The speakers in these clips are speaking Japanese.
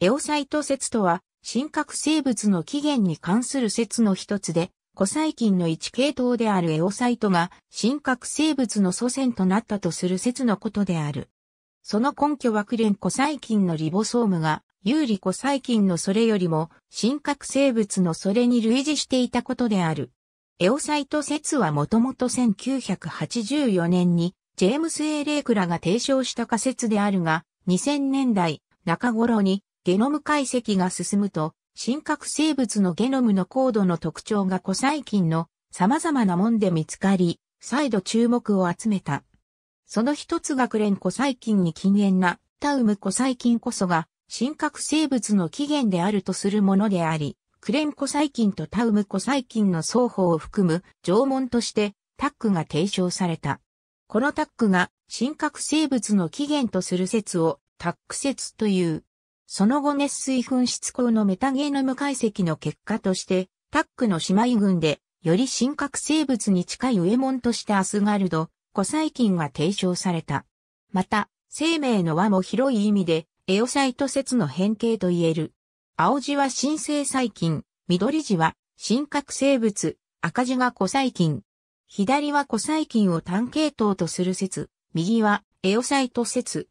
エオサイト説とは、真核生物の起源に関する説の一つで、古細菌の一系統であるエオサイトが、真核生物の祖先となったとする説のことである。その根拠はクレン古細菌のリボソームが、有利古細菌のそれよりも、真核生物のそれに類似していたことである。エオサイト説はもともと1984年に、ジェームス・エーレイクラが提唱した仮説であるが、2000年代中頃にゲノム解析が進むと、真核生物のゲノムの高度の特徴が古細菌の様々なもんで見つかり、再度注目を集めた。その一つがクレン古細菌に禁煙なタウム古細菌こそが、真核生物の起源であるとするものであり、クレン古細菌とタウム古細菌の双方を含む縄文としてタックが提唱された。このタックが真核生物の起源とする説をタック説という。その後熱水噴出口のメタゲノム解析の結果として、タックの姉妹群で、より真核生物に近いウエモンとしてアスガルド、古細菌が提唱された。また、生命の輪も広い意味で、エオサイト説の変形と言える。青字は新生細菌、緑字は真核生物、赤字が古細菌。左は古細菌を単系統とする説、右はエオサイト説。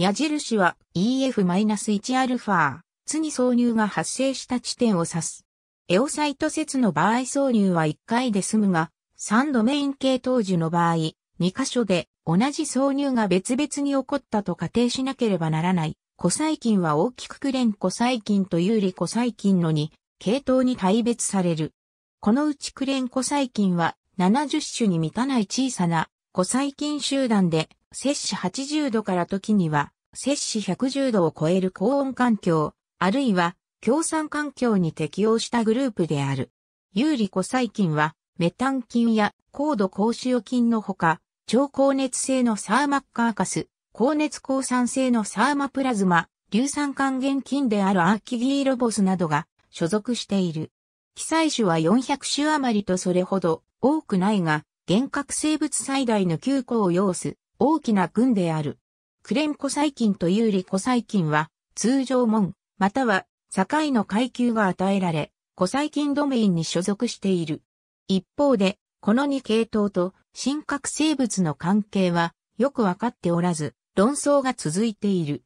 矢印は EF-1α、つに挿入が発生した地点を指す。エオサイト説の場合挿入は1回で済むが、3ドメイン系当時の場合、2箇所で同じ挿入が別々に起こったと仮定しなければならない。古細菌は大きくクレンイ細菌と有利古細菌の2系統に大別される。このうちクレンイ細菌は70種に満たない小さな古細菌集団で、摂氏80度から時には、摂氏110度を超える高温環境、あるいは、共産環境に適応したグループである。有利古細菌は、メタン菌や高度高用菌のほか、超高熱性のサーマッカーカス、高熱抗酸性のサーマプラズマ、硫酸還元菌であるアーキギーロボスなどが所属している。被災種は400種余りとそれほど多くないが、原核生物最大の急行を要す大きな群である。クレンコ細菌とう利コ細菌は通常門または境の階級が与えられ、コ細菌ドメインに所属している。一方で、この2系統と真核生物の関係はよくわかっておらず、論争が続いている。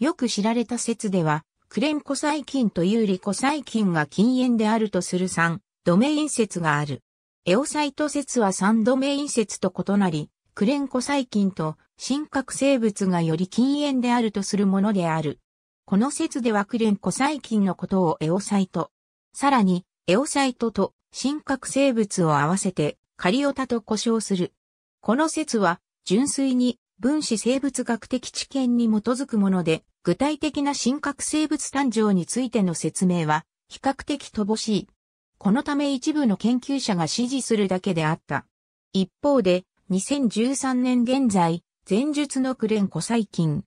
よく知られた説では、クレンコ細菌とう利コ細菌が禁煙であるとする3、ドメイン説がある。エオサイト説は三度メイン説と異なり、クレンコ細菌と真核生物がより禁煙であるとするものである。この説ではクレンコ細菌のことをエオサイト。さらに、エオサイトと真核生物を合わせてカリオタと呼称する。この説は、純粋に分子生物学的知見に基づくもので、具体的な真核生物誕生についての説明は比較的乏しい。このため一部の研究者が支持するだけであった。一方で、2013年現在、前述のクレンコ細菌。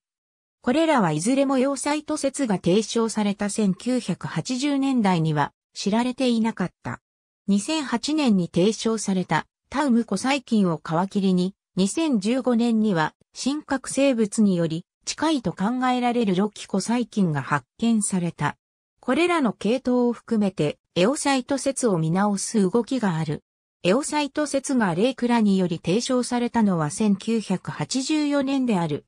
これらはいずれも要塞と説が提唱された1980年代には知られていなかった。2008年に提唱されたタウムコ細菌を皮切りに、2015年には深核生物により近いと考えられるロキコ細菌が発見された。これらの系統を含めてエオサイト説を見直す動きがある。エオサイト説がレイクラにより提唱されたのは1984年である。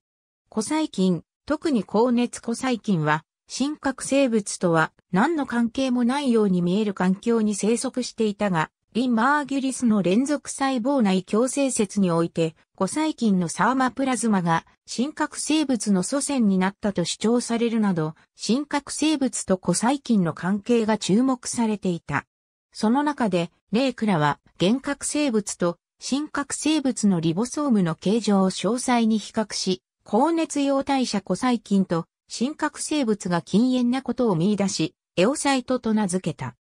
古細菌、特に高熱古細菌は、真核生物とは何の関係もないように見える環境に生息していたが、リン・マーギュリスの連続細胞内共生説において、5細菌のサーマプラズマが、真核生物の祖先になったと主張されるなど、真核生物と5細菌の関係が注目されていた。その中で、レイクラは、原核生物と真核生物のリボソームの形状を詳細に比較し、高熱用代謝古細菌と真核生物が禁煙なことを見出し、エオサイトと名付けた。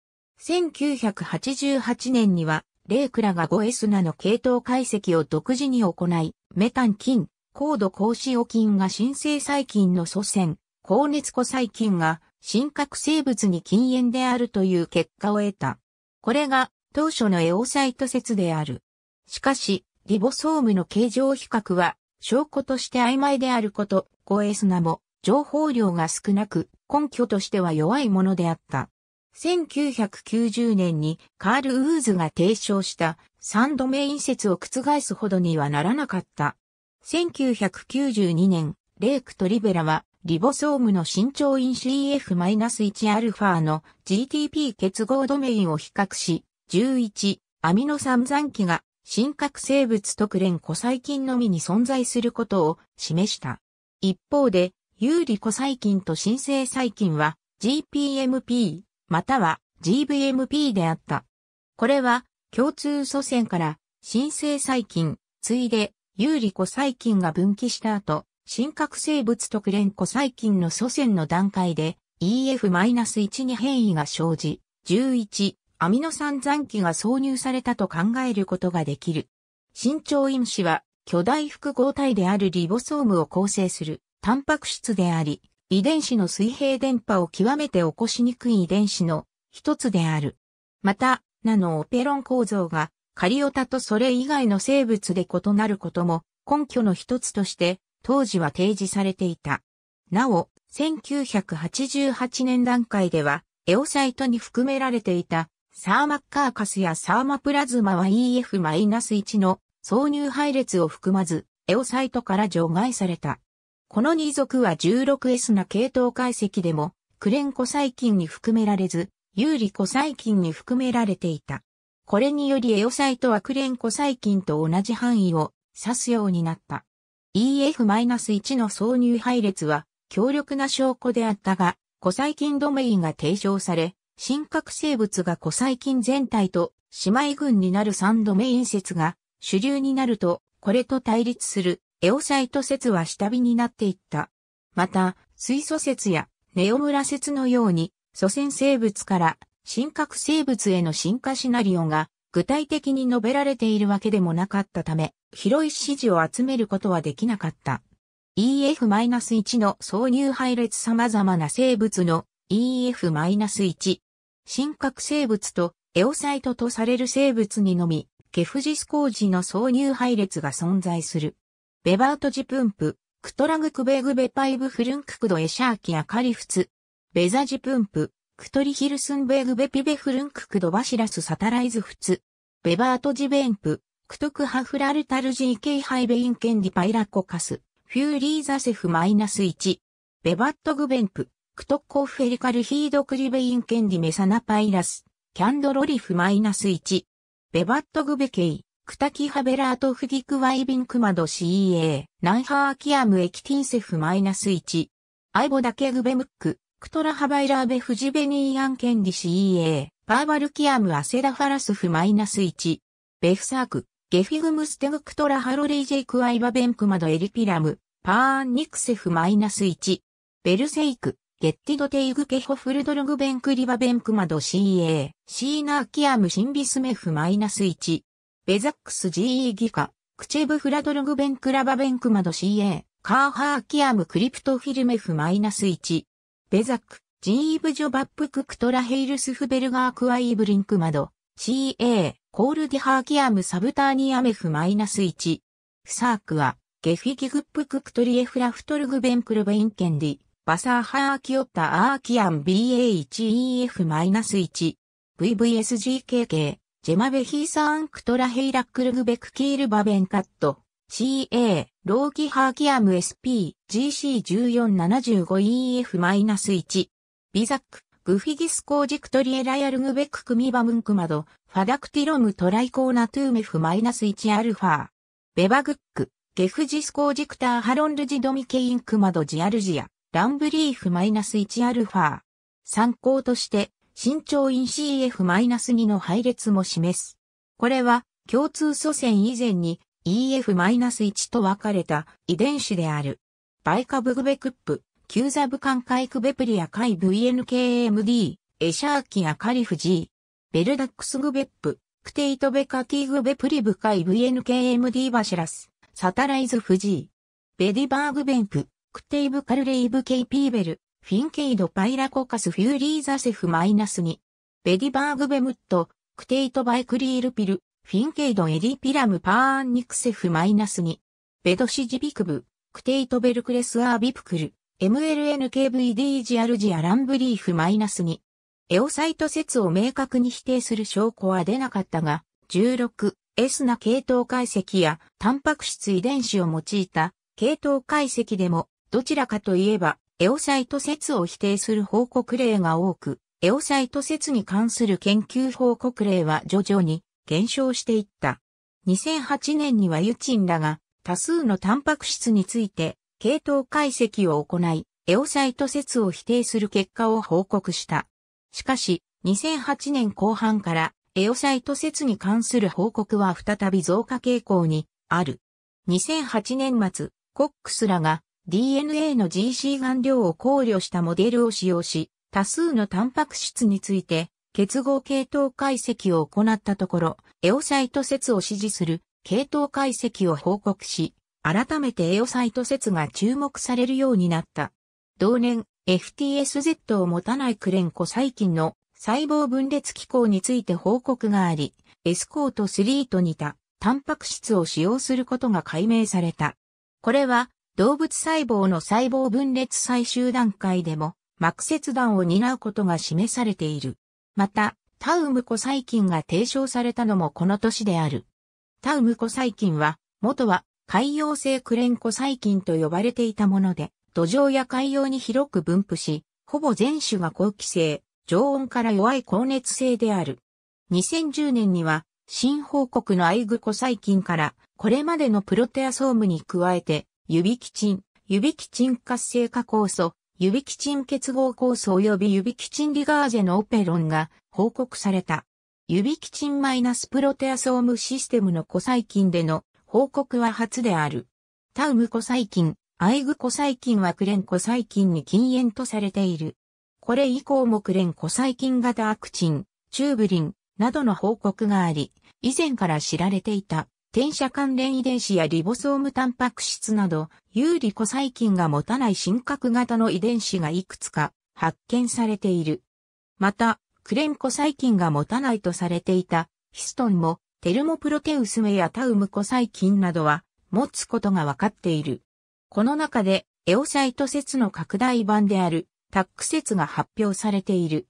1988年には、レイクラが 5S の系統解析を独自に行い、メタン菌、高度高脂オ菌が新生細菌の祖先、高熱子細菌が新核生物に禁煙であるという結果を得た。これが当初のエオサイト説である。しかし、リボソームの形状比較は証拠として曖昧であること、5S ナも情報量が少なく根拠としては弱いものであった。1990年にカール・ウーズが提唱した三度ドメイン説を覆すほどにはならなかった。1992年、レイクとリベラはリボソームの身長因 CF-1α の GTP 結合ドメインを比較し、11アミノ酸残機が深核生物特連古細菌のみに存在することを示した。一方で、有利古細菌と新生細菌は GPMP または GVMP であった。これは共通祖先から新生細菌、ついで有利子細菌が分岐した後、真核生物特連古細菌の祖先の段階で EF-1 に変異が生じ、11、アミノ酸残機が挿入されたと考えることができる。身長因子は巨大複合体であるリボソームを構成するタンパク質であり、遺伝子の水平電波を極めて起こしにくい遺伝子の一つである。また、ナノオペロン構造がカリオタとそれ以外の生物で異なることも根拠の一つとして当時は提示されていた。なお、1988年段階ではエオサイトに含められていたサーマッカーカスやサーマプラズマは EF-1 の挿入配列を含まずエオサイトから除外された。この二族は 16S な系統解析でも、クレンコ細菌に含められず、有利コ細菌に含められていた。これによりエオサイトはクレンコ細菌と同じ範囲を指すようになった。EF-1 の挿入配列は強力な証拠であったが、コ細菌ドメインが提唱され、深核生物がコ細菌全体と姉妹群になる3ドメイン説が主流になると、これと対立するエオサイト説は下火になっていった。また、水素説やネオムラ説のように、祖先生物から真核生物への進化シナリオが具体的に述べられているわけでもなかったため、広い支持を集めることはできなかった。EF-1 の挿入配列様々な生物の EF-1、真核生物とエオサイトとされる生物にのみ、ケフジス工事の挿入配列が存在する。ベバートジプンプ、クトラグクベグベパイブフルンククドエシャーキアカリフツ、ベザジプンプ、クトリヒルスンベグベピベフルンククドバシラスサタライズフツ、ベバートジベンプ、クトクハフラルタルジーケイハイベインケンディパイラコカス、フューリーザセフマイナス1、ベバットグベンプ、クトコフェリカルヒードクリベインケンディメサナパイラス、キャンドロリフマイナス1、ベバットグベケイ。クタキハベラートフギクワイビンクマド CEA、ナンハーキアムエキティンセフマイナス1。アイボダケグベムック、クトラハバイラーベフジベニーアンケンディ CEA、パーバルキアムアセダファラスフマイナス1。ベフサーク、ゲフィグムステグクトラハロレイジェイクワイバベンクマドエリピラム、パーンニクセフマイナス1。ベルセイク、ゲッティドテイグケホフルドルグベンクリバベンクマド CA、シーナーキアムシンビスメフマイナス1。ベザックス GE ギカ、クチェブフラドルグベンクラバベンクマド CA、カーハーキアムクリプトフィルメフマイナス1。ベザック、ジーブジョバップククトラヘイルスフベルガークワイブリンクマド、CA、コールディハーキアムサブターニアメフマイナス1。フサークは、ゲフィギグップククトリエフラフトルグベンクルベインケンディ、バサーハーキオッタアーキアン BA1EF-1。VVSGKK、ジェマベヒーサーンクトラヘイラックルグベクキールバベンカット、CA、ローキハーキアム SP、GC1475EF-1、ビザック、グフィギスコージクトリエラヤルグベククミバムンクマド、ファダクティロムトライコーナトゥーメフ1ァ、ベバグック、ゲフジスコージクターハロンルジドミケインクマドジアルジア、ランブリーフ1ァ、参考として、身長因 CF-2 の配列も示す。これは共通祖先以前に EF-1 と分かれた遺伝子である。バイカブグベクップ、キューザブカンカイクベプリアカイ VNKMD、エシャーキアカリフ G、ベルダックスグベップ、クテイトベカティグベプリブカイ VNKMD バシラス、サタライズフ G、ベディバーグベンプ、クテイブカルレイブ KP ベル、フィンケイド・パイラコカス・フューリー・ザセフ・マイナス2。ベディバーグ・ベムット、クテイト・バイクリール・ピル、フィンケイド・エディ・ピラム・パーン・ニクセフ・マイナス2。ベドシジビクブ、クテイト・ベルクレス・アービプクル、MLNKVD ジアルジア・ランブリーフ・マイナス2。エオサイト説を明確に否定する証拠は出なかったが、16、S な系統解析やタンパク質遺伝子を用いた系統解析でもどちらかといえばエオサイト説を否定する報告例が多く、エオサイト説に関する研究報告例は徐々に減少していった。2008年にはユチンらが多数のタンパク質について系統解析を行い、エオサイト説を否定する結果を報告した。しかし、2008年後半からエオサイト説に関する報告は再び増加傾向にある。2008年末、コックスらが DNA の GC 含量を考慮したモデルを使用し、多数のタンパク質について結合系統解析を行ったところ、エオサイト説を支持する系統解析を報告し、改めてエオサイト説が注目されるようになった。同年、FTSZ を持たないクレンコ細菌の細胞分裂機構について報告があり、エスコート3と似たタンパク質を使用することが解明された。これは動物細胞の細胞分裂最終段階でも、膜切断を担うことが示されている。また、タウムコ細菌が提唱されたのもこの年である。タウムコ細菌は、元は海洋性クレンコ細菌と呼ばれていたもので、土壌や海洋に広く分布し、ほぼ全種が好気性、常温から弱い高熱性である。2010年には、新報告のアイグコ細菌から、これまでのプロテアソームに加えて、ユビキチン、ユビキチン活性化酵素、ユビキチン結合酵素及びユビキチンリガーゼのオペロンが報告された。ユビキチンマイナスプロテアソームシステムのコサイ菌での報告は初である。タウムコサイ菌、アイグコサイ菌はクレンコサイ菌に禁煙とされている。これ以降もクレンコサイ菌型アクチン、チューブリンなどの報告があり、以前から知られていた。転写関連遺伝子やリボソームタンパク質など、有利コ細菌が持たない深核型の遺伝子がいくつか発見されている。また、クレンコ細菌が持たないとされていたヒストンもテルモプロテウスメやタウムコ細菌などは持つことが分かっている。この中でエオサイト説の拡大版であるタック説が発表されている。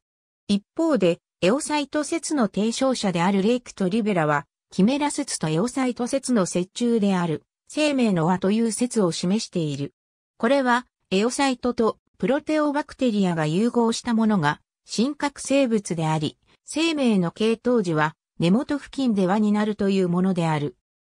一方でエオサイト説の提唱者であるレイクとリベラはキメラ説とエオサイト説の折衷である、生命の輪という説を示している。これは、エオサイトとプロテオバクテリアが融合したものが、真核生物であり、生命の系統時は、根元付近で輪になるというものである。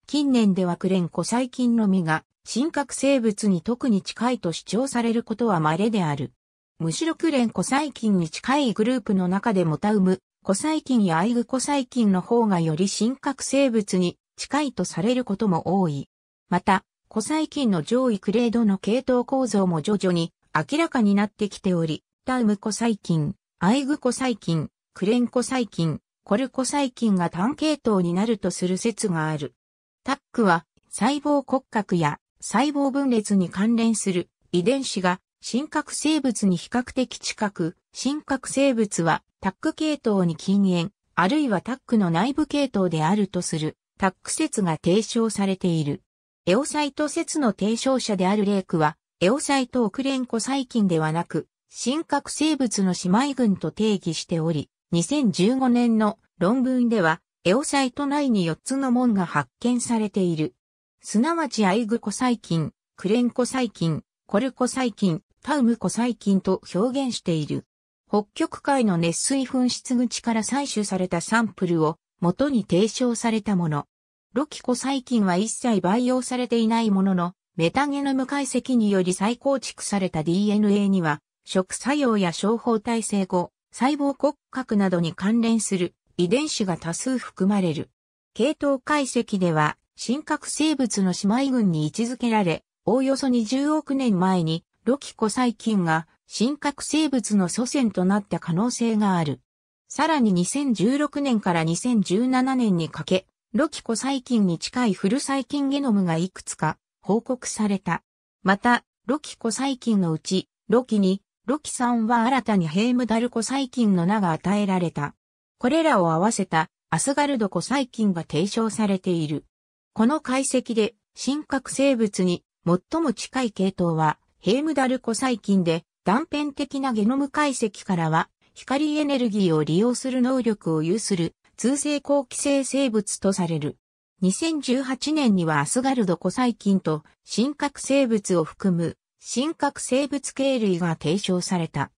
近年ではクレンコ細菌の実が、真核生物に特に近いと主張されることは稀である。むしろクレンコ細菌に近いグループの中でもタウム、古細菌やアイグ古細菌の方がより真核生物に近いとされることも多い。また、古細菌の上位クレードの系統構造も徐々に明らかになってきており、タウム古細菌、アイグ古細菌、クレン古細菌、コル古細菌が単系統になるとする説がある。タックは細胞骨格や細胞分裂に関連する遺伝子が真核生物に比較的近く、真核生物はタック系統に近縁、あるいはタックの内部系統であるとする、タック説が提唱されている。エオサイト説の提唱者であるレイクは、エオサイトオクレンコ細菌ではなく、真核生物の姉妹群と定義しており、2015年の論文では、エオサイト内に4つの門が発見されている。すなわちアイグコ細菌、クレンコ細菌、コルコ細菌、タウムコ細菌と表現している。北極海の熱水噴出口から採取されたサンプルを元に提唱されたもの。ロキコ細菌は一切培養されていないものの、メタゲノム解析により再構築された DNA には、食作用や消耗体制後、細胞骨格などに関連する遺伝子が多数含まれる。系統解析では、深核生物の姉妹群に位置づけられ、おおよそ20億年前にロキコ細菌が真核生物の祖先となった可能性がある。さらに2016年から2017年にかけ、ロキコ細菌に近いフル細菌ゲノムがいくつか報告された。また、ロキコ細菌のうち、ロキに、ロキさんは新たにヘームダルコ細菌の名が与えられた。これらを合わせたアスガルドコ細菌が提唱されている。この解析で、真核生物に最も近い系統は、ヘームダルコ細菌で断片的なゲノム解析からは光エネルギーを利用する能力を有する通性後期性生物とされる。2018年にはアスガルドコ細菌と真核生物を含む真核生物系類が提唱された。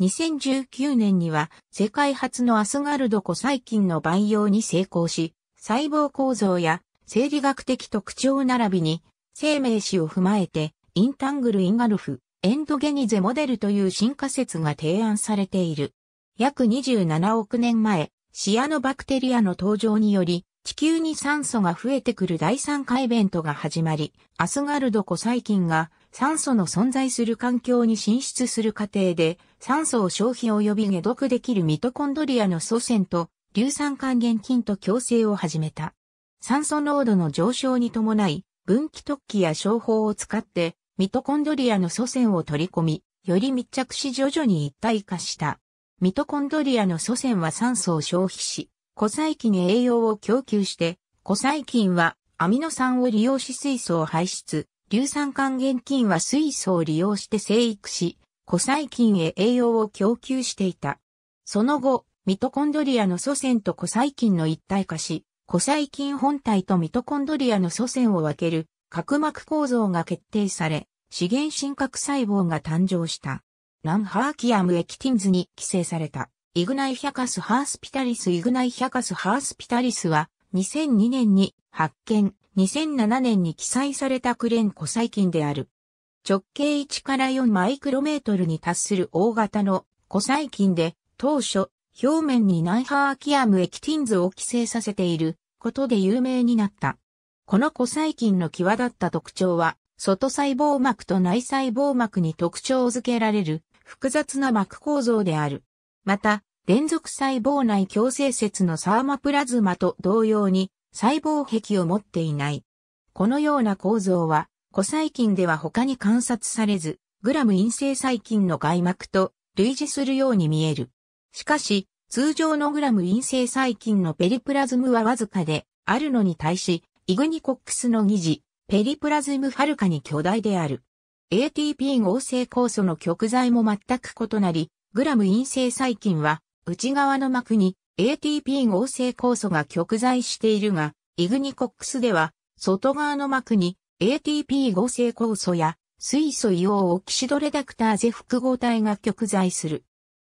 2019年には世界初のアスガルドコ細菌の培養に成功し、細胞構造や生理学的特徴並びに生命史を踏まえてインタングル・インガルフ、エンドゲニゼモデルという新仮説が提案されている。約27億年前、シアノバクテリアの登場により、地球に酸素が増えてくる第三回イベントが始まり、アスガルドコ細菌が酸素の存在する環境に進出する過程で、酸素を消費及び解毒できるミトコンドリアの祖先と、硫酸還元菌と共生を始めた。酸素濃度の上昇に伴い、分岐突起や商法を使って、ミトコンドリアの祖先を取り込み、より密着し徐々に一体化した。ミトコンドリアの祖先は酸素を消費し、古細菌に栄養を供給して、古細菌はアミノ酸を利用し水素を排出、硫酸還元菌は水素を利用して生育し、古細菌へ栄養を供給していた。その後、ミトコンドリアの祖先と古細菌の一体化し、古細菌本体とミトコンドリアの祖先を分ける角膜構造が決定され、資源真核細胞が誕生した。ランハーキアムエキティンズに寄生された。イグナイヒャカスハースピタリスイグナイヒャカスハースピタリスは2002年に発見、2007年に記載されたクレン古細菌である。直径1から4マイクロメートルに達する大型の古細菌で当初表面にナイハーキアムエキティンズを寄生させていることで有名になった。この古細菌の際立った特徴は、外細胞膜と内細胞膜に特徴づけられる複雑な膜構造である。また、連続細胞内共生説のサーマプラズマと同様に細胞壁を持っていない。このような構造は、古細菌では他に観察されず、グラム陰性細菌の外膜と類似するように見える。しかし、通常のグラム陰性細菌のペリプラズムはわずかであるのに対し、イグニコックスの疑似、ペリプラズムはるかに巨大である。ATP 合成酵素の極材も全く異なり、グラム陰性細菌は内側の膜に ATP 合成酵素が極材しているが、イグニコックスでは外側の膜に ATP 合成酵素や水素硫黄オキシドレダクターゼ複合体が極材する。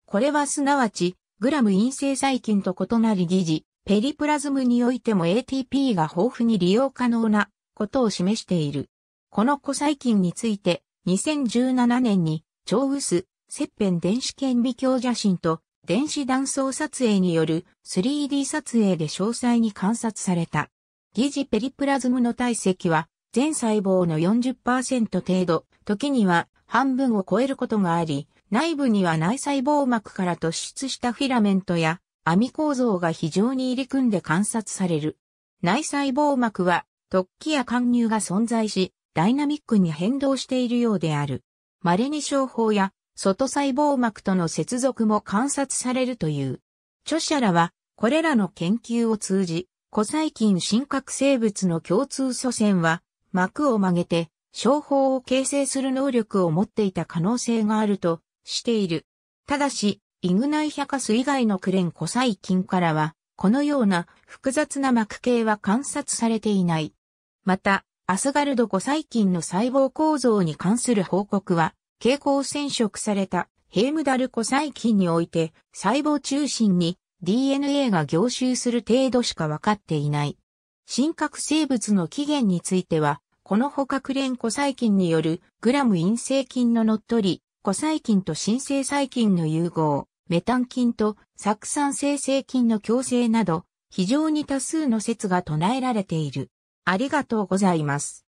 これはすなわち、グラム陰性細菌と異なり疑似、ペリプラズムにおいても ATP が豊富に利用可能なことを示している。この古細菌について2017年に超薄、切片電子顕微鏡写真と電子断層撮影による 3D 撮影で詳細に観察された。疑似ペリプラズムの体積は全細胞の40%程度、時には半分を超えることがあり、内部には内細胞膜から突出したフィラメントや網構造が非常に入り組んで観察される。内細胞膜は突起や貫入が存在し、ダイナミックに変動しているようである。稀に商法や外細胞膜との接続も観察されるという。著者らは、これらの研究を通じ、古細菌真核生物の共通祖先は、膜を曲げて、商法を形成する能力を持っていた可能性があるとしている。ただし、イグナイカス以外のクレン古細菌からは、このような複雑な膜系は観察されていない。また、アスガルド古細菌の細胞構造に関する報告は、蛍光染色されたヘームダル古細菌において、細胞中心に DNA が凝集する程度しか分かっていない。真核生物の起源については、この他クレン古細菌によるグラム陰性菌の乗っ取り、古細菌と新生細菌の融合、メタン菌と酢酸生成菌の共生など、非常に多数の説が唱えられている。ありがとうございます。